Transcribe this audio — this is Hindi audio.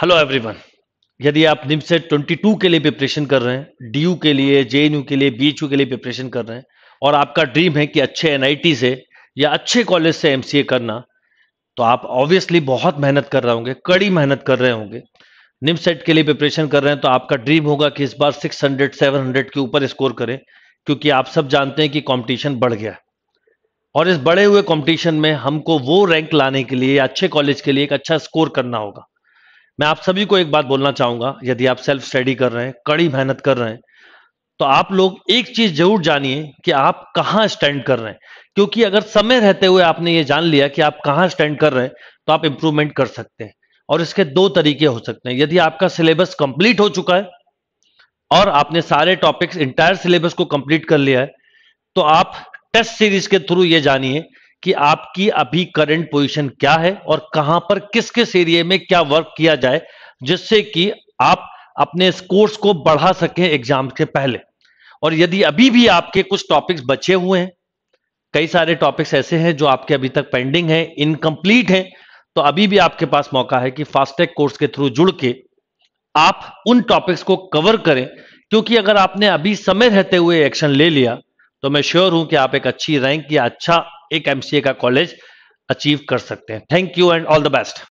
हेलो एवरीवन यदि आप ट्वेंटी 22 के लिए प्रिपरेशन कर रहे हैं डीयू के लिए जे के लिए बी के लिए प्रिपरेशन कर रहे हैं और आपका ड्रीम है कि अच्छे एनआईटी से या अच्छे कॉलेज से एम करना तो आप ऑब्वियसली बहुत मेहनत कर रहे होंगे कड़ी मेहनत कर रहे होंगे सेट के लिए प्रिपरेशन कर रहे हैं तो आपका ड्रीम होगा कि इस बार 600 700 के ऊपर स्कोर करें क्योंकि आप सब जानते हैं कि कंपटीशन बढ़ गया और इस बढ़े हुए कंपटीशन में हमको वो रैंक लाने के लिए अच्छे कॉलेज के लिए एक अच्छा स्कोर करना होगा मैं आप सभी को एक बात बोलना चाहूंगा यदि आप सेल्फ स्टडी कर रहे हैं कड़ी मेहनत कर रहे हैं तो आप लोग एक चीज जरूर जानिए कि आप कहाँ स्टैंड कर रहे हैं क्योंकि अगर समय रहते हुए आपने ये जान लिया कि आप कहाँ स्टैंड कर रहे हैं तो आप इंप्रूवमेंट कर सकते हैं और इसके दो तरीके हो सकते हैं यदि आपका सिलेबस कंप्लीट हो चुका है और आपने सारे टॉपिक्स इंटायर सिलेबस को कंप्लीट कर लिया है तो आप टेस्ट सीरीज के थ्रू ये जानिए कि आपकी अभी करंट पोजीशन क्या है और कहां पर किस किस एरिए में क्या वर्क किया जाए जिससे कि आप अपने स्कोर्स को बढ़ा सकें एग्जाम के पहले और यदि अभी भी आपके कुछ टॉपिक्स बचे हुए हैं कई सारे टॉपिक्स ऐसे हैं जो आपके अभी तक पेंडिंग हैं इनकम्प्लीट हैं तो अभी भी आपके पास मौका है कि फास्टैग कोर्स के थ्रू जुड़ के आप उन टॉपिक्स को कवर करें क्योंकि अगर आपने अभी समय रहते हुए एक्शन ले लिया तो मैं श्योर हूं कि आप एक अच्छी रैंक या अच्छा एक एमसीए का कॉलेज अचीव कर सकते हैं thank you and all the best